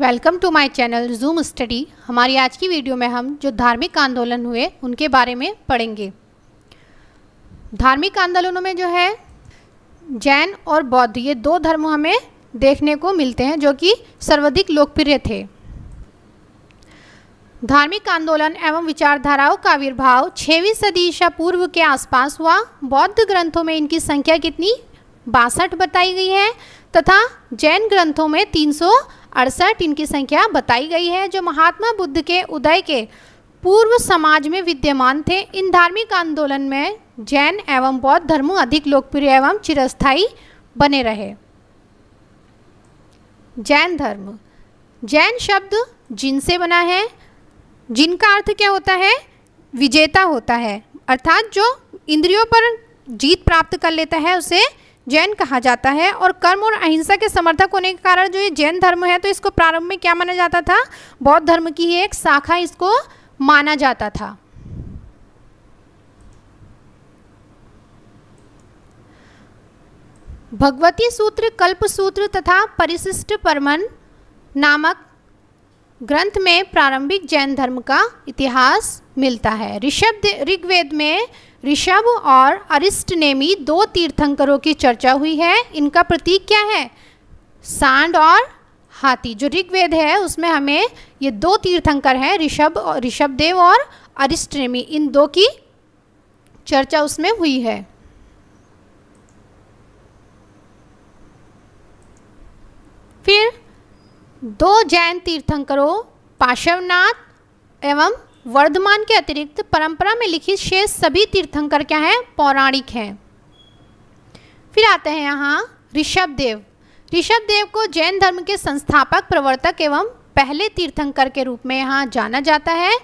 welcome to my channel Zoom study हमारी आज की वीडियो में हम जो धार्मिक आंदोलन हुए उनके बारे में पढ़ेंगे धार्मिक आंदोलनों में जो है जैन और बौद्ध ये दो धर्म हमें देखने को मिलते हैं जो कि सर्वाधिक लोकप्रिय थे धार्मिक आंदोलन एवं विचारधाराओं का आविर्भाव छवीं सदी ईशा पूर्व के आसपास हुआ बौद्ध ग्रंथों में इनकी संख्या कितनी बासठ बताई गई है तथा जैन ग्रंथों में तीन अड़सठ इनकी संख्या बताई गई है जो महात्मा बुद्ध के उदय के पूर्व समाज में विद्यमान थे इन धार्मिक आंदोलन में जैन एवं बौद्ध धर्म अधिक लोकप्रिय एवं चिरस्थायी बने रहे जैन धर्म जैन शब्द जिन से बना है जिनका अर्थ क्या होता है विजेता होता है अर्थात जो इंद्रियों पर जीत प्राप्त कर लेता है उसे जैन कहा जाता है और कर्म और अहिंसा के समर्थक होने के कारण जो ये जैन धर्म है तो इसको प्रारंभ में क्या माना जाता था बौद्ध धर्म की एक शाखा इसको माना जाता था भगवती सूत्र कल्प सूत्र तथा परिशिष्ट परमन नामक ग्रंथ में प्रारंभिक जैन धर्म का इतिहास मिलता है ऋषभ ऋग्वेद में ऋषभ और अरिष्टनेमी दो तीर्थंकरों की चर्चा हुई है इनका प्रतीक क्या है सांड और हाथी जो ऋग्वेद है उसमें हमें ये दो तीर्थंकर हैं ऋषभ ऋषभ देव और अरिष्टनेमी इन दो की चर्चा उसमें हुई है फिर दो जैन तीर्थंकरों पाशवनाथ एवं वर्धमान के अतिरिक्त परंपरा में लिखित शेष सभी तीर्थंकर क्या हैं पौराणिक हैं फिर आते हैं यहाँ ऋषभ देव ऋषभ देव को जैन धर्म के संस्थापक प्रवर्तक एवं पहले तीर्थंकर के रूप में यहाँ जाना जाता है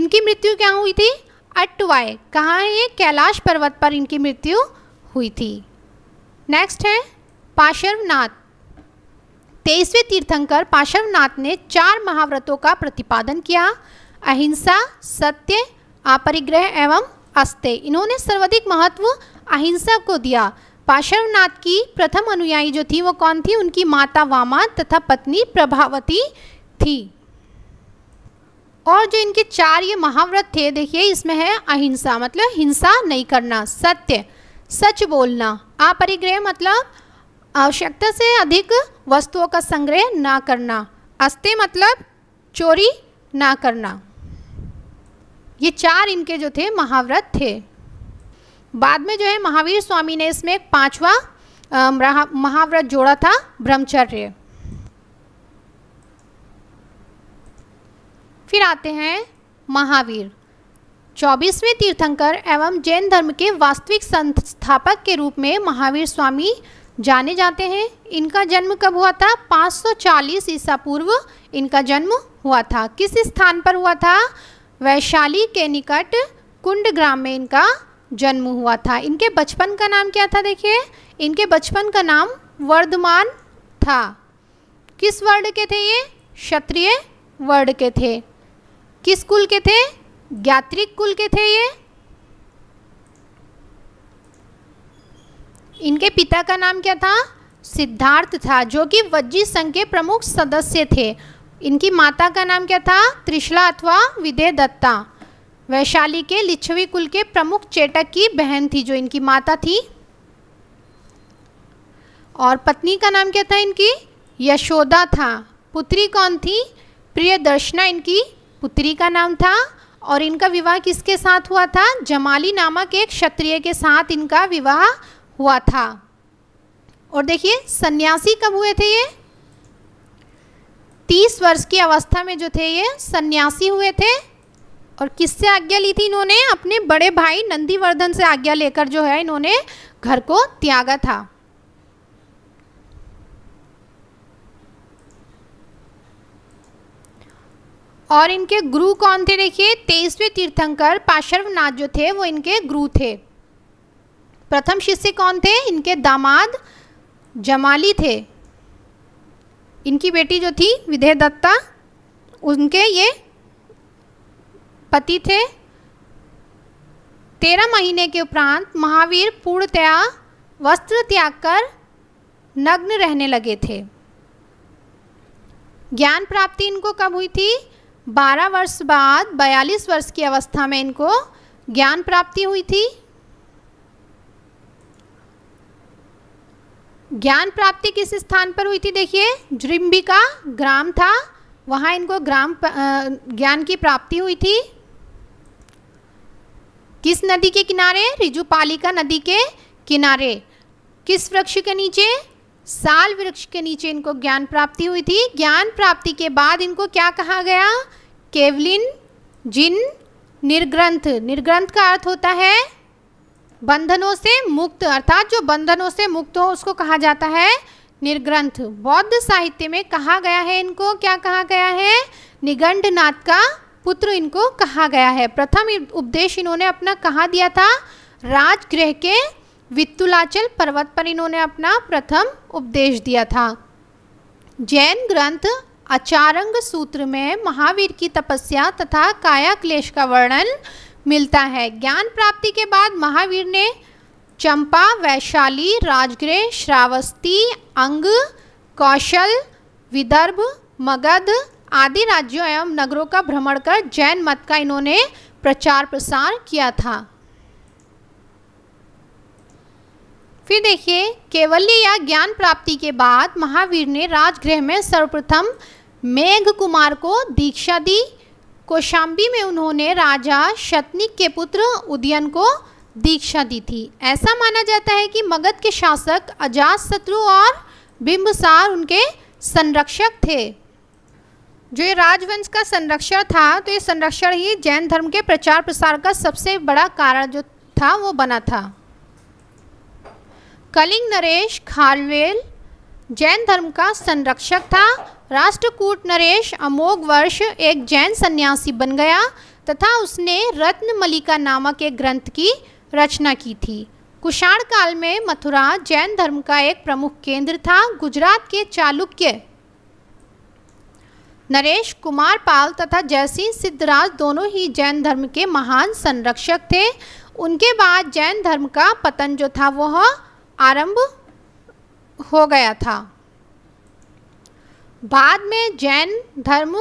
इनकी मृत्यु क्या हुई थी अट्टवाय कहाँ है ये कैलाश पर्वत पर इनकी मृत्यु हुई थी नेक्स्ट है पाशर्वनाथ तेईसवें तीर्थंकर पाशवनाथ ने चार महाव्रतों का प्रतिपादन किया अहिंसा सत्य अपरिग्रह एवं अस्ते इन्होंने सर्वाधिक महत्व अहिंसा को दिया पाशवनाथ की प्रथम अनुयायी जो थी वो कौन थी उनकी माता वामा तथा पत्नी प्रभावती थी और जो इनके चार ये महाव्रत थे देखिए इसमें है अहिंसा मतलब हिंसा नहीं करना सत्य सच बोलना अपरिग्रह मतलब आवश्यकता से अधिक वस्तुओं का संग्रह ना करना अस्ते मतलब चोरी ना करना ये चार इनके जो थे महाव्रत थे बाद में जो है महावीर स्वामी ने इसमें एक पांचवा महाव्रत जोड़ा था ब्रह्मचर्य फिर आते हैं महावीर चौबीसवें तीर्थंकर एवं जैन धर्म के वास्तविक संस्थापक के रूप में महावीर स्वामी जाने जाते हैं इनका जन्म कब हुआ था 540 ईसा पूर्व इनका जन्म हुआ था किस स्थान पर हुआ था वैशाली के निकट कुंड ग्राम में इनका जन्म हुआ था इनके बचपन का नाम क्या था देखिए इनके बचपन का नाम वर्धमान था किस वर्ड के थे ये क्षत्रिय वर्ड के थे किस कुल के थे ज्ञात्रिक कुल के थे ये इनके पिता का नाम क्या था सिद्धार्थ था जो कि वज्जी संघ के प्रमुख सदस्य थे इनकी माता का नाम क्या था त्रिशला अथवा विदय दत्ता वैशाली के लिच्छवी कुल के प्रमुख चेटक की बहन थी जो इनकी माता थी और पत्नी का नाम क्या था इनकी यशोदा था पुत्री कौन थी प्रिय दर्शना इनकी पुत्री का नाम था और इनका विवाह किसके साथ हुआ था जमाली नामक एक क्षत्रिय के साथ इनका विवाह हुआ था और देखिए सन्यासी कब हुए थे ये तीस वर्ष की अवस्था में जो थे ये सन्यासी हुए थे और किससे आज्ञा ली थी इन्होंने अपने बड़े भाई नंदीवर्धन से आज्ञा लेकर जो है इन्होंने घर को त्यागा था और इनके गुरु कौन थे देखिए तेईसवें तीर्थंकर पार्श्वनाथ जो थे वो इनके गुरु थे प्रथम शिष्य कौन थे इनके दामाद जमाली थे इनकी बेटी जो थी विधेय दत्ता उनके ये पति थे तेरह महीने के उपरांत महावीर पूर्णतया वस्त्र त्याग कर नग्न रहने लगे थे ज्ञान प्राप्ति इनको कब हुई थी बारह वर्ष बाद बयालीस वर्ष की अवस्था में इनको ज्ञान प्राप्ति हुई थी ज्ञान प्राप्ति किस स्थान पर हुई थी देखिए जृम्बी का ग्राम था वहाँ इनको ग्राम ज्ञान की प्राप्ति हुई थी किस नदी के किनारे रिजुपालिका नदी के किनारे किस वृक्ष के नीचे साल वृक्ष के नीचे इनको ज्ञान प्राप्ति हुई थी ज्ञान प्राप्ति के बाद इनको क्या कहा गया केवलिन जिन निर्ग्रंथ निर्ग्रंथ का अर्थ होता है बंधनों से मुक्त अर्थात जो बंधनों से मुक्त हो उसको कहा जाता है निर्ग्रंथ बौद्ध साहित्य में कहा गया है इनको क्या कहा गया है निगंडनाथ का पुत्र इनको कहा गया है प्रथम उपदेश इन्होंने अपना कहा दिया था राजगृह के वित्तुलाचल पर्वत पर इन्होंने अपना प्रथम उपदेश दिया था जैन ग्रंथ अचारंग सूत्र में महावीर की तपस्या तथा काया क्लेश का वर्णन मिलता है ज्ञान प्राप्ति के बाद महावीर ने चंपा वैशाली राजगृह श्रावस्ती अंग कौशल विदर्भ मगध आदि राज्यों एवं नगरों का भ्रमण कर जैन मत का इन्होंने प्रचार प्रसार किया था फिर देखिए केवल्य या ज्ञान प्राप्ति के बाद महावीर ने राजगृह में सर्वप्रथम मेघ कुमार को दीक्षा दी कोशाम्बी में उन्होंने राजा शतनिक के पुत्र उदयन को दीक्षा दी थी ऐसा माना जाता है कि मगध के शासक अजात शत्रु और बिंबसार उनके संरक्षक थे जो ये राजवंश का संरक्षण था तो ये संरक्षण ही जैन धर्म के प्रचार प्रसार का सबसे बड़ा कारण जो था वो बना था कलिंग नरेश खारवेल जैन धर्म का संरक्षक था राष्ट्रकूट नरेश अमोघ वर्ष एक जैन सन्यासी बन गया तथा उसने रत्न मलिका नामक एक ग्रंथ की रचना की थी कुषाण काल में मथुरा जैन धर्म का एक प्रमुख केंद्र था गुजरात के चालुक्य नरेश कुमार पाल तथा जयसिंह सिद्धराज दोनों ही जैन धर्म के महान संरक्षक थे उनके बाद जैन धर्म का पतन जो था वह आरंभ हो गया था बाद में जैन धर्म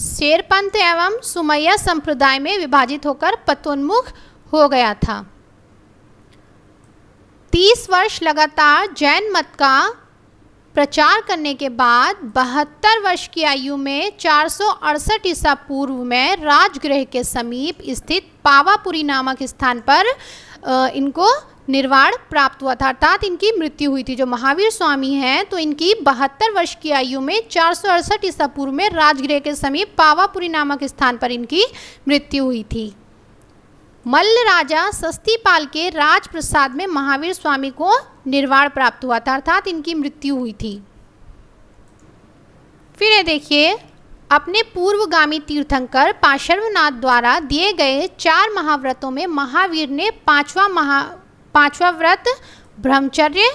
शेरपंथ एवं सुमैया संप्रदाय में विभाजित होकर पतोन्मुख हो गया था तीस वर्ष लगातार जैन मत का प्रचार करने के बाद बहत्तर वर्ष की आयु में चार ईसा पूर्व में राजगृह के समीप स्थित पावापुरी नामक स्थान पर इनको निर्वाण प्राप्त हुआ था अर्थात इनकी मृत्यु हुई थी जो महावीर स्वामी हैं तो इनकी बहत्तर वर्ष की आयु में चार सौ अड़सठ ईसा पूर्व में राजगृह के समीप पावापुरी नामक स्थान पर इनकी मृत्यु हुई थी मल्ल राजा सस्तीपाल के राजप्रसाद में महावीर स्वामी को निर्वाण प्राप्त हुआ था अर्थात इनकी मृत्यु हुई थी फिर ये देखिए अपने पूर्वगामी तीर्थंकर पाशर्वनाथ द्वारा दिए गए चार महाव्रतों में महावीर ने पांचवा महा पांचवा व्रत ब्रह्मचर्य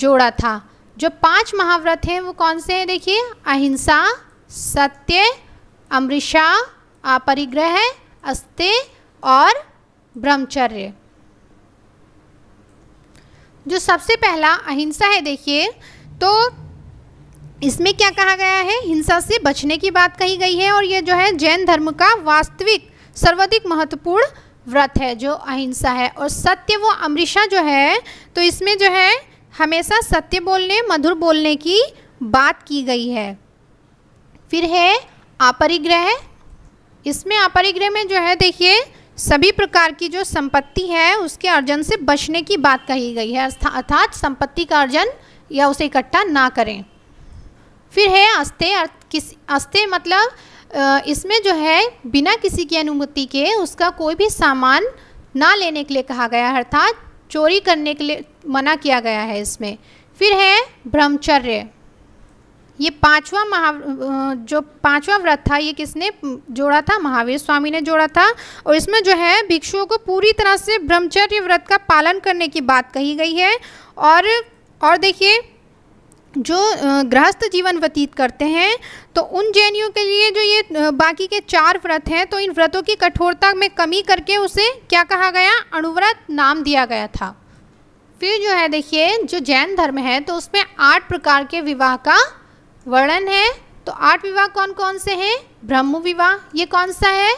जोड़ा था जो पांच महाव्रत हैं वो कौन से हैं देखिए अहिंसा सत्य अमृषा अपरिग्रह अस्ते और ब्रह्मचर्य जो सबसे पहला अहिंसा है देखिए तो इसमें क्या कहा गया है हिंसा से बचने की बात कही गई है और ये जो है जैन धर्म का वास्तविक सर्वाधिक महत्वपूर्ण व्रत है जो अहिंसा है और सत्य वो अमृषा जो है तो इसमें जो है हमेशा सत्य बोलने मधुर बोलने की बात की गई है फिर है अपरिग्रह इसमें अपरिग्रह में जो है देखिए सभी प्रकार की जो संपत्ति है उसके अर्जन से बचने की बात कही गई है अर्थात संपत्ति का अर्जन या उसे इकट्ठा ना करें फिर है अस्ते अर्थ किस अस्ते मतलब इसमें जो है बिना किसी की अनुमति के उसका कोई भी सामान ना लेने के लिए कहा गया है अर्थात चोरी करने के लिए मना किया गया है इसमें फिर है ब्रह्मचर्य ये पांचवा महा जो पांचवा व्रत था ये किसने जोड़ा था महावीर स्वामी ने जोड़ा था और इसमें जो है भिक्षुओं को पूरी तरह से ब्रह्मचर्य व्रत का पालन करने की बात कही गई है और और देखिए जो गृहस्थ जीवन व्यतीत करते हैं तो उन जैनियों के लिए जो ये बाकी के चार व्रत हैं तो इन व्रतों की कठोरता में कमी करके उसे क्या कहा गया अणुव्रत नाम दिया गया था फिर जो है देखिए जो जैन धर्म है तो उसमें आठ प्रकार के विवाह का वर्णन है तो आठ विवाह कौन कौन से हैं ब्रह्म विवाह ये कौन सा है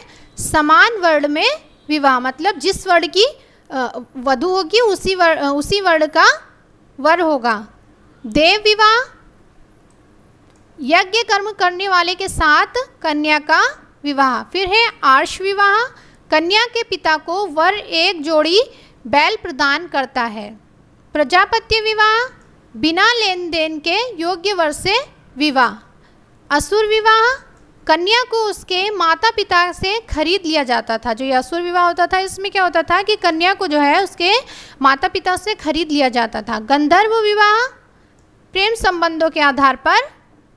समान वर्ण में विवाह मतलब जिस वर्ण की वधु होगी उसी वर्ण उसी वर्ण का वर होगा देव विवाह यज्ञ कर्म करने वाले के साथ कन्या का विवाह फिर है आर्ष विवाह कन्या के पिता को वर एक जोड़ी बैल प्रदान करता है प्रजापत्य विवाह बिना लेन देन के योग्य वर से विवाह असुर विवाह कन्या को उसके माता पिता से खरीद लिया जाता था जो ये असुर विवाह होता था इसमें क्या होता था कि कन्या को जो है उसके माता पिता से खरीद लिया जाता था गंधर्व विवाह प्रेम संबंधों के आधार पर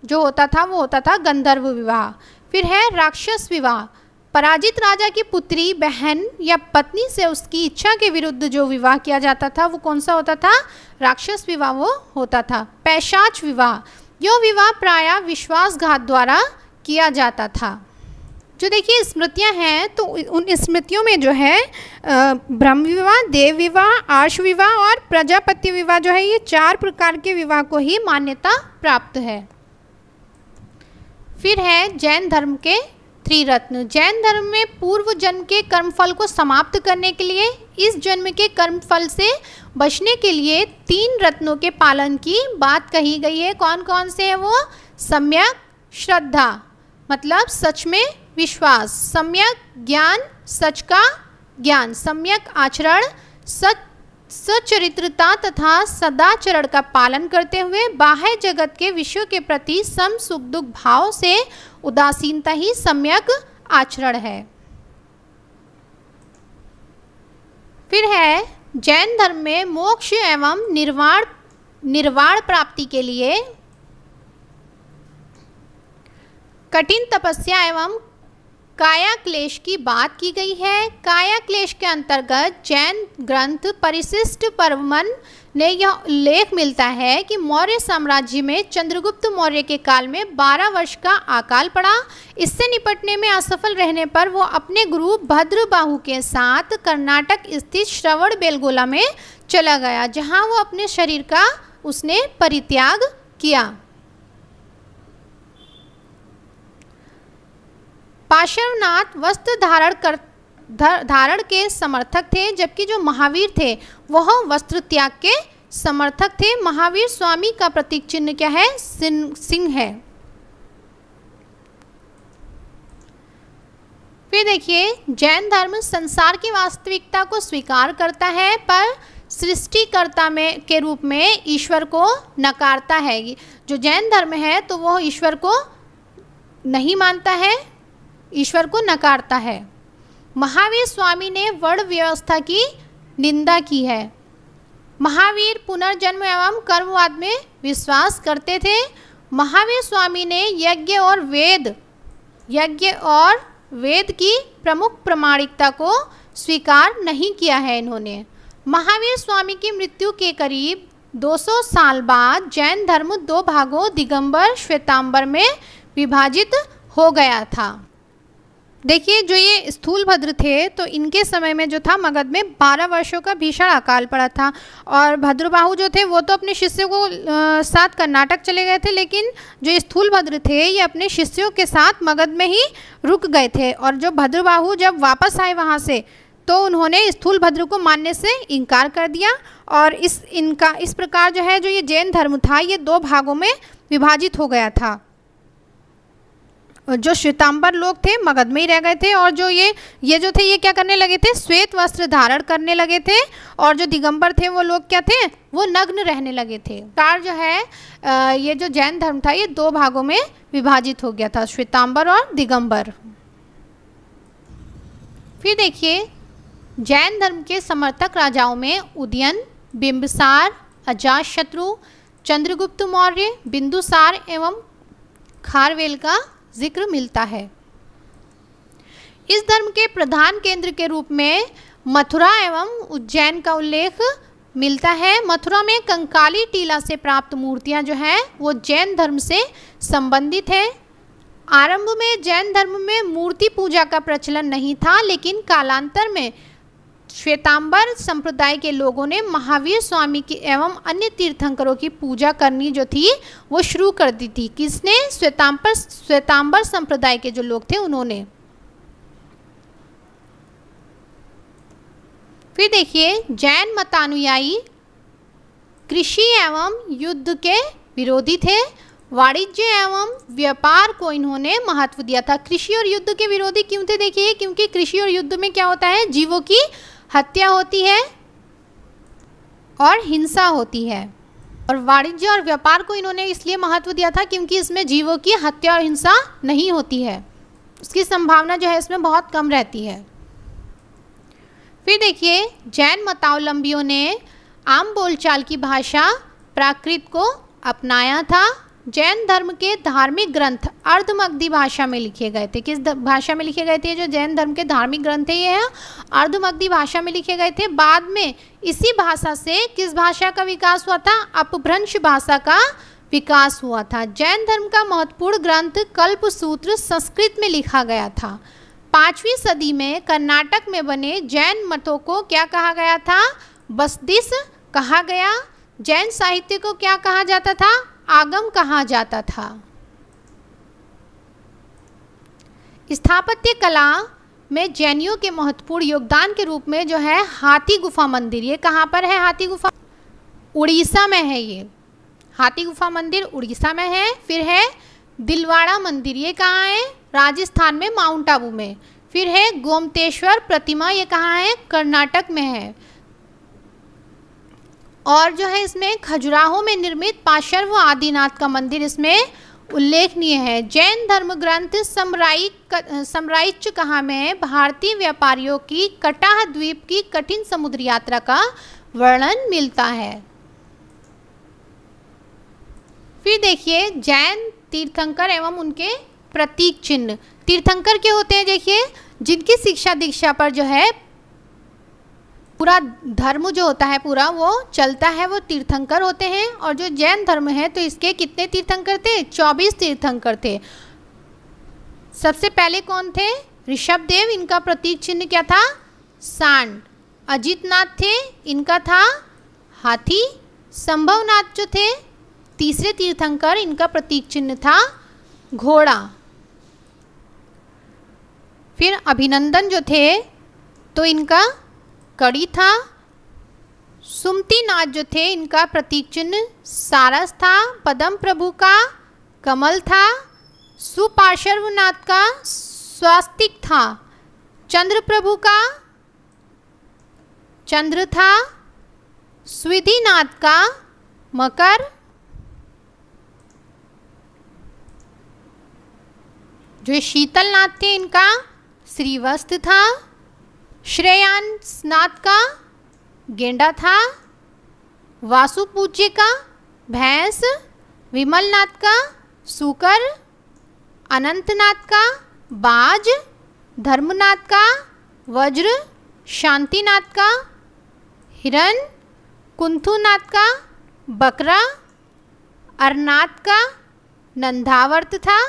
जो होता था वो होता था गंधर्व विवाह फिर है राक्षस विवाह पराजित राजा की पुत्री बहन या पत्नी से उसकी इच्छा के विरुद्ध जो विवाह किया जाता था वो कौन सा होता था राक्षस विवाह वो होता था पैशाच विवाह यह विवाह प्राय विश्वासघात द्वारा किया जाता था जो देखिए स्मृतियाँ हैं तो उन स्मृतियों में जो है ब्रह्म विवाह देव विवाह आर्ष विवाह और प्रजापति विवाह जो है ये चार प्रकार के विवाह को ही मान्यता प्राप्त है फिर है जैन धर्म के त्रिरत्न जैन धर्म में पूर्व जन्म के कर्मफल को समाप्त करने के लिए इस जन्म के कर्मफल से बचने के लिए तीन रत्नों के पालन की बात कही गई है कौन कौन से हैं वो सम्यक श्रद्धा मतलब सच में विश्वास सम्यक ज्ञान सच का ज्ञान सम्यक आचरण सच सचरित्रता तथा सदाचरण का पालन करते हुए बाह्य जगत के विषय के प्रति सम सुख दुख भाव से उदासीनता ही सम्यक आचरण है फिर है जैन धर्म में मोक्ष एवं निर्वाण निर्वाण प्राप्ति के लिए कठिन तपस्या एवं काया क्लेश की बात की गई है काया क्लेश के अंतर्गत जैन ग्रंथ परिशिष्ट परमन ने यह उल्लेख मिलता है कि मौर्य साम्राज्य में चंद्रगुप्त मौर्य के काल में 12 वर्ष का अकाल पड़ा इससे निपटने में असफल रहने पर वो अपने गुरु भद्रबाहु के साथ कर्नाटक स्थित श्रवण बेलगोला में चला गया जहाँ वो अपने शरीर का उसने परित्याग किया पार्श्वनाथ वस्त्र धारण कर धारण के समर्थक थे जबकि जो महावीर थे वह वस्त्र त्याग के समर्थक थे महावीर स्वामी का प्रतीक चिन्ह क्या है सिंह है फिर देखिए जैन धर्म संसार की वास्तविकता को स्वीकार करता है पर सृष्टिकर्ता में के रूप में ईश्वर को नकारता है जो जैन धर्म है तो वह ईश्वर को नहीं मानता है ईश्वर को नकारता है महावीर स्वामी ने वर्ण व्यवस्था की निंदा की है महावीर पुनर्जन्म एवं कर्मवाद में विश्वास करते थे महावीर स्वामी ने यज्ञ और वेद यज्ञ और वेद की प्रमुख प्रमाणिकता को स्वीकार नहीं किया है इन्होंने महावीर स्वामी की मृत्यु के करीब 200 साल बाद जैन धर्म दो भागों दिगंबर श्वेतांबर में विभाजित हो गया था देखिए जो ये स्थूलभद्र थे तो इनके समय में जो था मगध में 12 वर्षों का भीषण अकाल पड़ा था और भद्रबाहु जो थे वो तो अपने शिष्यों को आ, साथ कर्नाटक चले गए थे लेकिन जो स्थूलभद्र थे ये अपने शिष्यों के साथ मगध में ही रुक गए थे और जो भद्रबाहु जब वापस आए वहाँ से तो उन्होंने स्थूल भद्र को मानने से इनकार कर दिया और इस इनका इस प्रकार जो है जो ये जैन धर्म था ये दो भागों में विभाजित हो गया था जो श्वेतांबर लोग थे मगध में ही रह गए थे और जो ये ये जो थे ये क्या करने लगे थे श्वेत वस्त्र धारण करने लगे थे और जो दिगंबर थे वो लोग क्या थे वो नग्न रहने लगे थे कार जो है ये जो जैन धर्म था ये दो भागों में विभाजित हो गया था श्वेतांबर और दिगंबर फिर देखिए जैन धर्म के समर्थक राजाओं में उदयन बिंबसार अजातशत्रु चंद्रगुप्त मौर्य बिंदुसार एवं खारवेल का जिक्र मिलता है इस धर्म के प्रधान केंद्र के रूप में मथुरा एवं उज्जैन का उल्लेख मिलता है मथुरा में कंकाली टीला से प्राप्त मूर्तियां जो हैं वो जैन धर्म से संबंधित है आरंभ में जैन धर्म में मूर्ति पूजा का प्रचलन नहीं था लेकिन कालांतर में श्वेतांबर संप्रदाय के लोगों ने महावीर स्वामी की एवं अन्य तीर्थंकरों की पूजा करनी जो थी वो शुरू कर दी थी किसने श्वेतांबर श्वेतांबर संप्रदाय के जो लोग थे उन्होंने फिर देखिए जैन मतानुयायी कृषि एवं युद्ध के विरोधी थे वाणिज्य एवं व्यापार को इन्होंने महत्व दिया था कृषि और युद्ध के विरोधी क्यों थे देखिए क्योंकि कृषि और युद्ध में क्या होता है जीवों की हत्या होती है और हिंसा होती है और वाणिज्य और व्यापार को इन्होंने इसलिए महत्व दिया था क्योंकि इसमें जीवों की हत्या और हिंसा नहीं होती है उसकी संभावना जो है इसमें बहुत कम रहती है फिर देखिए जैन मतावलंबियों ने आम बोलचाल की भाषा प्राकृत को अपनाया था जैन धर्म के धार्मिक ग्रंथ अर्धमग्धी भाषा में लिखे गए थे किस भाषा में लिखे गए थे जो जैन धर्म के धार्मिक ग्रंथ है ये अर्धमग्धी भाषा में लिखे गए थे बाद में इसी भाषा से किस भाषा का विकास हुआ था अपभ्रंश भाषा का विकास हुआ था जैन धर्म का महत्वपूर्ण ग्रंथ कल्प सूत्र संस्कृत में लिखा गया था पाँचवीं सदी में कर्नाटक में बने जैन मठों को क्या कहा गया था बस्तिस कहा गया जैन साहित्य को क्या कहा जाता था आगम कहा जाता था स्थापत्य कला में जैनियों के महत्वपूर्ण योगदान के रूप में जो है हाथी गुफा मंदिर ये कहाँ पर है हाथी गुफा उड़ीसा में है ये हाथी गुफा मंदिर उड़ीसा में है फिर है दिलवाड़ा मंदिर ये कहाँ है राजस्थान में माउंट आबू में फिर है गोमतेश्वर प्रतिमा ये कहाँ है कर्नाटक में है और जो है इसमें खजुराहो में निर्मित पाशर्व आदिनाथ का मंदिर इसमें उल्लेखनीय है जैन धर्म ग्रंथ सम्राइक सम्राइच में भारतीय व्यापारियों की कटाह द्वीप की कठिन समुद्र यात्रा का वर्णन मिलता है फिर देखिए जैन तीर्थंकर एवं उनके प्रतीक चिन्ह तीर्थंकर के होते हैं देखिए जिनकी शिक्षा दीक्षा पर जो है पूरा धर्म जो होता है पूरा वो चलता है वो तीर्थंकर होते हैं और जो जैन धर्म है तो इसके कितने तीर्थंकर थे चौबीस तीर्थंकर थे सबसे पहले कौन थे ऋषभ देव इनका प्रतीक चिन्ह क्या था सांड अजितनाथ थे इनका था हाथी संभवनाथ जो थे तीसरे तीर्थंकर इनका प्रतीक चिन्ह था घोड़ा फिर अभिनंदन जो थे तो इनका कड़ी था सुमती नाथ जो थे इनका प्रतीक चिन्ह सारस था पदम प्रभु का कमल था सुपार्श्वनाथ का स्वास्तिक था चंद्र प्रभु का चंद्र था स्विधिनाथ का मकर जो शीतलनाथ थे इनका श्रीवस्त था श्रेयांश नाथ का गेंडा था वासु पूज्य का भैंस विमल नाथ का सूकर अनंतनाथ का बाज धर्मनाथ का वज्र शांतिनाथ का हिरण कुंथुनाथ का बकरा अरनाथ का नंधावर्त था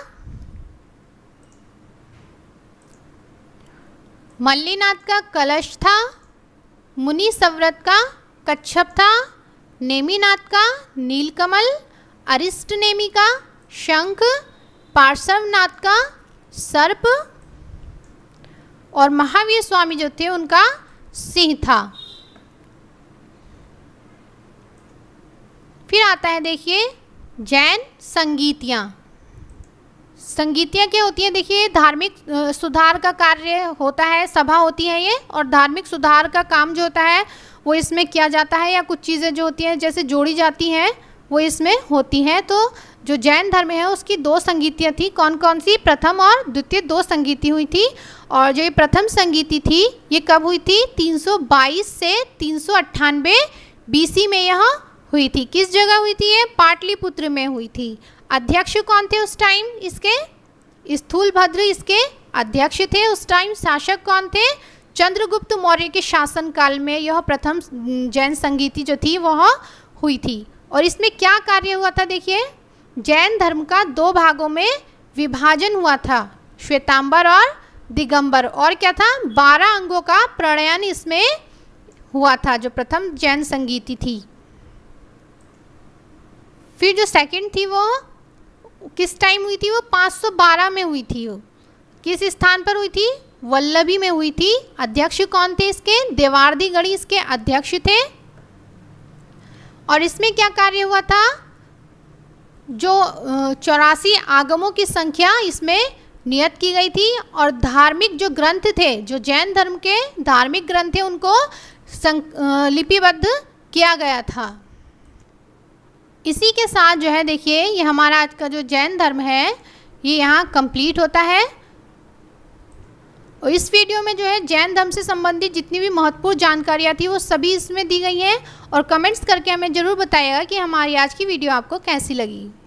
मल्लीनाथ का कलश था मुनि सव्रत का कच्छप था नेमीनाथ का नीलकमल अरिष्ट नेमी का शंख पार्श्वनाथ का सर्प और महावीर स्वामी जो थे उनका सिंह था फिर आता है देखिए जैन संगीतियाँ संगीतियाँ क्या होती हैं देखिए धार्मिक सुधार का कार्य होता है सभा होती है ये और धार्मिक सुधार का काम जो होता है वो इसमें किया जाता है या कुछ चीज़ें जो होती हैं जैसे जोड़ी जाती हैं वो इसमें होती हैं तो जो जैन धर्म है उसकी दो संगीतियाँ थी कौन कौन सी प्रथम और द्वितीय दो संगीति हुई थी और जो ये प्रथम संगीति थी ये कब हुई थी 322 से तीन सौ में यह हुई थी किस जगह हुई थी ये पाटलिपुत्र में हुई थी अध्यक्ष कौन थे उस टाइम इसके स्थूल भद्र इसके अध्यक्ष थे उस टाइम शासक कौन थे चंद्रगुप्त मौर्य के शासन काल में यह प्रथम जैन संगीति जो थी वह हुई थी और इसमें क्या कार्य हुआ था देखिए जैन धर्म का दो भागों में विभाजन हुआ था श्वेतांबर और दिगंबर और क्या था बारह अंगों का प्रणयन इसमें हुआ था जो प्रथम जैन संगीति थी फिर जो सेकंड थी वो किस टाइम हुई थी वो 512 में हुई थी वो किस स्थान पर हुई थी वल्लभी में हुई थी अध्यक्ष कौन थे इसके देवारदी गढ़ी इसके अध्यक्ष थे और इसमें क्या कार्य हुआ था जो चौरासी आगमों की संख्या इसमें नियत की गई थी और धार्मिक जो ग्रंथ थे जो जैन धर्म के धार्मिक ग्रंथ थे उनको लिपिबद्ध किया गया था इसी के साथ जो है देखिए ये हमारा आज का जो जैन धर्म है ये यहाँ कंप्लीट होता है और इस वीडियो में जो है जैन धर्म से संबंधित जितनी भी महत्वपूर्ण जानकारियाँ थी वो सभी इसमें दी गई हैं और कमेंट्स करके हमें ज़रूर बताइएगा कि हमारी आज की वीडियो आपको कैसी लगी